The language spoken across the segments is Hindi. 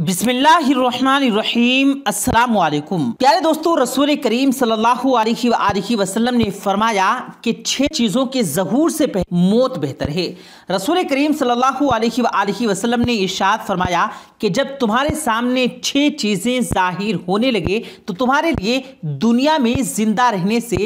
बिस्मिल्लाहिर्रहमानिर्रहीम अस्सलाम वालेकुम प्यारे दोस्तों रसूल करीम सल्लल्लाहु अलैहि वसल्लम ने फरमाया कि छह चीज़ों के जहूर से पहले मौत बेहतर है रसूल करीम सल्लल्लाहु अलैहि वसल्लम ने इशाद फरमाया कि जब तुम्हारे सामने छह चीज़ें जाहिर होने लगे तो तुम्हारे लिए दुनिया में जिंदा रहने से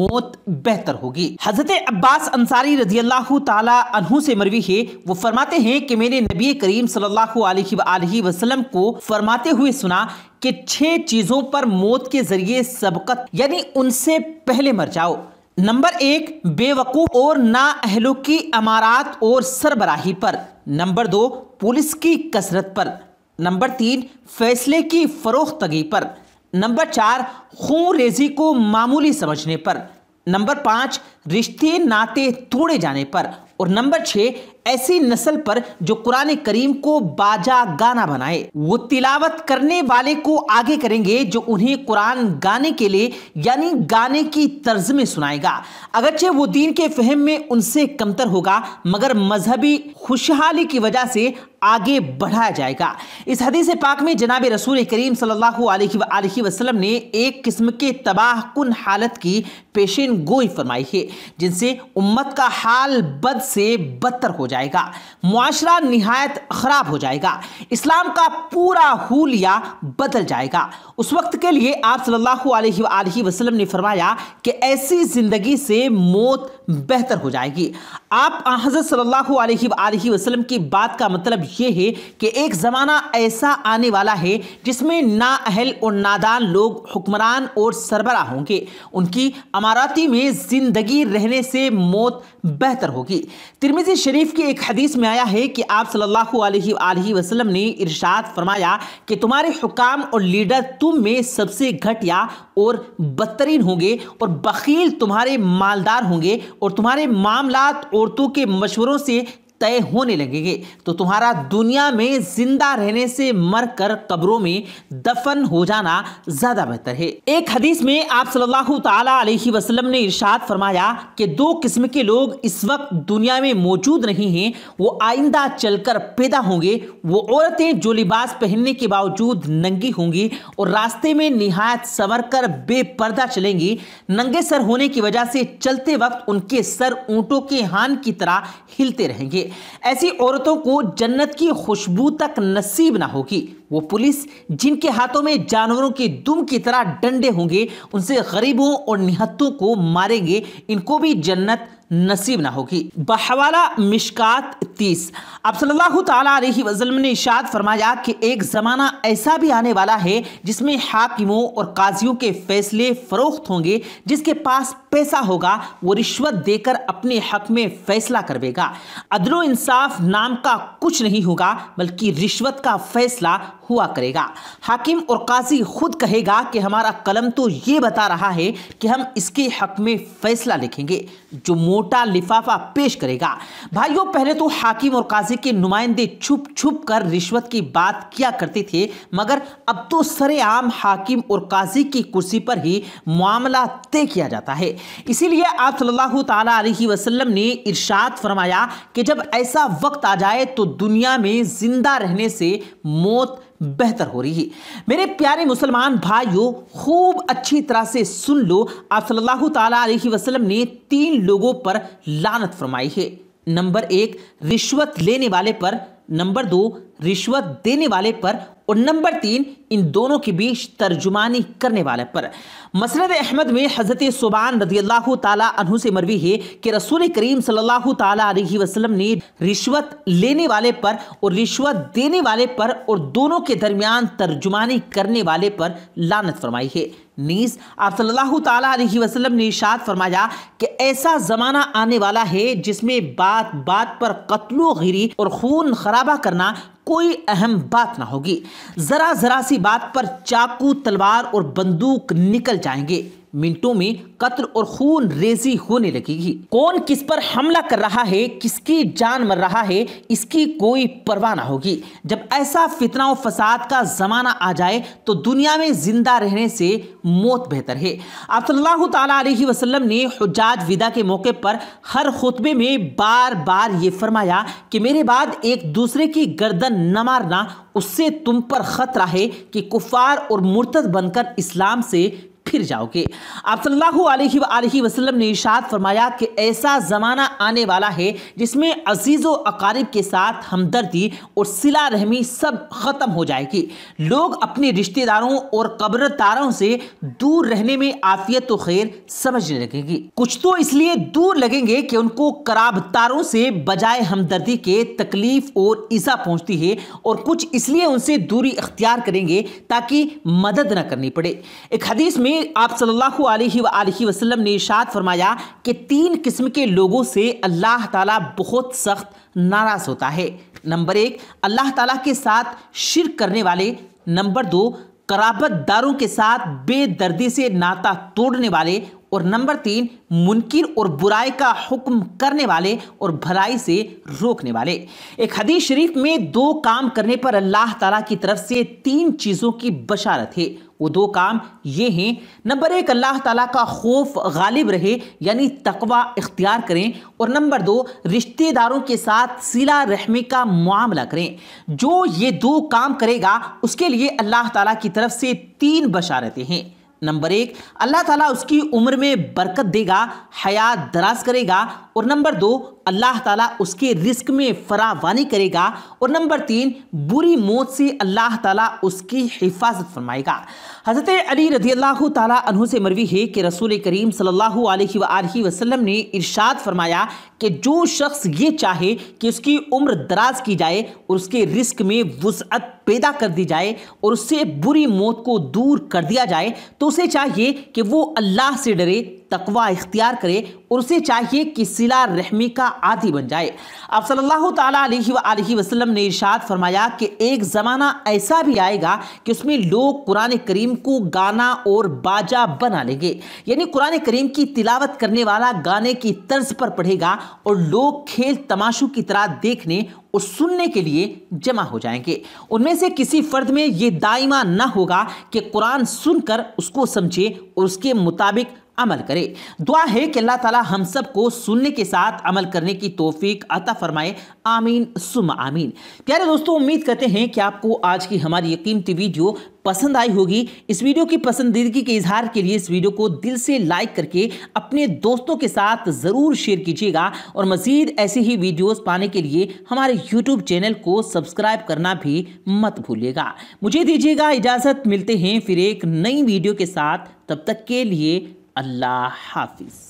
मौत बेहतर होगी हज़रत अब्बास अंसारी रजी अल्लाह तहु से मरवी है वो फरमाते हैं कि मेरे नबी करीम सल्ला वसल्लम को फरमाते हुए सुना कि छह चीजों पर मौत के जरिए सबकत यानी उनसे पहले मर जाओ नंबर एक बेवकूफ़ और ना नाअहलों की अमारात और सरबराही पर नंबर दो पुलिस की कसरत पर नंबर तीन फैसले की फरोख्तगी पर नंबर चार खून रेजी को मामूली समझने पर नंबर पाँच रिश्ते नाते तोड़े जाने पर और नंबर छः ऐसी नस्ल पर जो कुरान करीम को बाजा गाना बनाए वो तिलावत करने वाले को आगे करेंगे जो उन्हें कुरान गाने के लिए यानी गाने की तर्ज में सुनाएगा अगरचे वो दीन के फहम में उनसे कमतर होगा मगर मजहबी खुशहाली की वजह से आगे बढ़ाया जाएगा इस हदीस पाक में जनाब रसूल करीम सल्लल्लाहु अलैहि वसल्लम ने एक किस्म के तबाह कन हालत की पेशेन गोई फरमाई है जिनसे उम्मत का हाल बद से बदतर हो जाए जाएगा मुआरा नहायत ख़राब हो जाएगा इस्लाम का पूरा हुलिया बदल जाएगा उस वक्त के लिए आप सल्लल्लाहु अलैहि वसल्लम ने फरमाया कि ऐसी ज़िंदगी से मौत बेहतर हो जाएगी आप हज़रत सल्लल्लाहु अलैहि वसल्लम की बात का मतलब ये है कि एक ज़माना ऐसा आने वाला है जिसमें ना अहल और नादान लोग हुक्मरान और सरबरा होंगे उनकी अमाराती में ज़िंदगी रहने से मौत बेहतर होगी तिरमिज़ी शरीफ की एक हदीस में आया है कि आप सल्लल्लाहु अलैहि वसल्लम ने इरशाद फरमाया कि तुम्हारे हुकाम और लीडर तुम में सबसे घटिया और बदतरीन होंगे और बकील तुम्हारे मालदार होंगे और तुम्हारे मामला औरतों के मशवरों से तय होने लगेंगे तो तुम्हारा दुनिया में जिंदा रहने से मरकर कब्रों में दफन हो जाना ज्यादा बेहतर है एक हदीस में आप सल्लल्लाहु ताला अलैहि वसल्लम ने इरशाद फरमाया कि दो किस्म के लोग इस वक्त दुनिया में मौजूद नहीं हैं वो आइंदा चलकर पैदा होंगे वो औरतें जो लिबास पहनने के बावजूद नंगी होंगी और रास्ते में निहायत संवर कर बेपर्दा चलेंगी नंगे सर होने की वजह से चलते वक्त उनके सर ऊँटों के हान की तरह हिलते रहेंगे ऐसी औरतों को जन्नत की खुशबू तक नसीब ना होगी वो पुलिस जिनके हाथों में जानवरों की दुम की तरह डंडे होंगे उनसे गरीबों और निहत्तों को मारेंगे इनको भी जन्नत नसीब ना होगी बहवाला मिशकात इकतीस अब सल्लल्लाहु अलैहि वसल्लम ने इशाद फरमाया कि एक ज़माना ऐसा भी आने वाला है जिसमें हाकिमों और काजियों के फैसले फ़रोख्त होंगे जिसके पास पैसा होगा वो रिश्वत देकर अपने हक में फ़ैसला करवेगा अदलो इंसाफ नाम का कुछ नहीं होगा बल्कि रिश्वत का फैसला हुआ करेगा हाकिम और काजी खुद कहेगा कि हमारा कलम तो ये बता रहा है कि हम इसके हक में फ़ैसला लिखेंगे जो मोटा लिफाफा पेश करेगा भाइयों पहले तो हाकिम और काजी के नुमाइंदे छुप छुप कर रिश्वत की बात किया करते थे मगर अब तो सरेआम हाकिम और काजी की कुर्सी पर ही मामला तय किया जाता है इसीलिए आप सल्लल्लाहु अलैहि वसल्लम ने इरशाद फरमाया कि जब ऐसा वक्त आ जाए तो दुनिया में जिंदा रहने से मौत बेहतर हो रही है मेरे प्यारे मुसलमान भाइयों खूब अच्छी तरह से सुन लो आप सल्लल्लाहु अलैहि वसल्लम ने तीन लोगों पर लानत फरमाई है नंबर एक रिश्वत लेने वाले पर नंबर दो रिश्वत देने वाले पर और नंबर तीन इन दोनों के बीच तर्जुमानी करने वाले पर मसरद अहमद में हज़रत सुबान रजी अल्लाह तु से मरवी है कि रसूल करीम सल्लल्लाहु अलैहि वसल्लम ने रिश्वत लेने वाले पर और रिश्वत देने वाले पर और दोनों के दरमियान तर्जुमानी करने वाले पर लानत फरमाई है नीज आप सल्लल्लाहु अलैहि वसल्लम ने इशाद फरमाया कि ऐसा ज़माना आने वाला है जिसमें बात बात पर कत्लो गिरी और खून खराबा करना कोई अहम बात ना होगी ज़रा ज़रा सी बात पर चाकू तलवार और बंदूक निकल जाएंगे मिनटों में कत्ल और खून रेजी होने लगेगी कौन किस पर हमला कर रहा है किसकी जान मर रहा है इसकी कोई परवाह ना होगी जब ऐसा फितना और फसाद का ज़माना आ जाए तो दुनिया में ज़िंदा रहने से मौत बेहतर है आप सल्लल्लाहु अलैहि वसल्लम ने हजाज विदा के मौके पर हर खुतबे में बार बार ये फरमाया कि मेरे बाद एक दूसरे की गर्दन न मारना उससे तुम पर ख़तरा है कि कुफार और मुर्तद बनकर इस्लाम से फिर जाओगे आप सल्लल्लाहु अलैहि वसल्लम ने इशाद फरमाया कि ऐसा ज़माना आने वाला है जिसमें अजीज़ अकारीब के साथ हमदर्दी और सिला रहमी सब ख़त्म हो जाएगी लोग अपने रिश्तेदारों और तारों से दूर रहने में आफियत तो खैर समझने लगेंगे कुछ तो इसलिए दूर लगेंगे कि उनको कराब तारों से बजाय हमदर्दी के तकलीफ और ईजा पहुंचती है और कुछ इसलिए उनसे दूरी अख्तियार करेंगे ताकि मदद न करनी पड़े एक हदीस में में आप सल्लल्लाहु अलैहि वसल्लम ने इशात फरमाया कि तीन किस्म के लोगों से अल्लाह ताला बहुत सख्त नाराज़ होता है नंबर एक अल्लाह ताला के साथ शिर करने वाले नंबर दो कराबतदारों के साथ बेदर्दी से नाता तोड़ने वाले और नंबर तीन मुनकिर और बुराई का हुक्म करने वाले और भलाई से रोकने वाले एक हदीस शरीफ में दो काम करने पर अल्लाह ताला की तरफ से तीन चीज़ों की बशारत है वो दो काम ये हैं नंबर एक अल्लाह ताला का खौफ गालिब रहे यानी तकवा इख्तियार करें और नंबर दो रिश्तेदारों के साथ सिला रहमी का मामला करें जो ये दो काम करेगा उसके लिए अल्लाह ताला की तरफ से तीन बशारतें हैं नंबर एक अल्लाह ताला उसकी उम्र में बरकत देगा हयात दराज करेगा और नंबर दो अल्लाह ताला उसके रिस्क में फरावानी करेगा और नंबर तीन बुरी मौत से अल्लाह ताला उसकी हिफाजत फरमाएगा हज़रत अली रजी अल्लाह तु से मरवी है कि रसूल करीम सल्लल्लाहु अलैहि वसल्लम ने इरशाद फरमाया कि जो शख्स ये चाहे कि उसकी उम्र दराज की जाए और उसके रिस्क में वसअत पैदा कर दी जाए और उससे बुरी मौत को दूर कर दिया जाए तो उसे चाहिए कि वो अल्लाह से डरे तकवा इख्तियार करे और उसे चाहिए कि सिला रहमी का आदि बन जाए अब सल्लल्लाहु अलैहि वसल्लम ने इरशाद फरमाया कि एक ज़माना ऐसा भी आएगा कि उसमें लोग कुरान करीम को गाना और बाजा बना लेंगे यानी कुरान करीम की तिलावत करने वाला गाने की तर्ज पर पढ़ेगा और लोग खेल तमाशों की तरह देखने उस सुनने के लिए जमा हो जाएंगे उनमें से किसी फर्द में ये दाइमा ना होगा कि कुरान सुनकर उसको समझे और उसके मुताबिक अमल करे दुआ है कि अल्लाह ताला हम सब को सुनने के साथ अमल करने की तोफीक अता फरमाए आमीन सुम आमीन प्यारे दोस्तों उम्मीद करते हैं कि आपको आज की हमारी यकीमती वीडियो पसंद आई होगी इस वीडियो की पसंदीदगी के इजहार के लिए इस वीडियो को दिल से लाइक करके अपने दोस्तों के साथ ज़रूर शेयर कीजिएगा और मज़ीद ऐसी ही वीडियोस पाने के लिए हमारे यूट्यूब चैनल को सब्सक्राइब करना भी मत भूलिएगा मुझे दीजिएगा इजाज़त मिलते हैं फिर एक नई वीडियो के साथ तब तक के लिए अल्लाह हाफिज़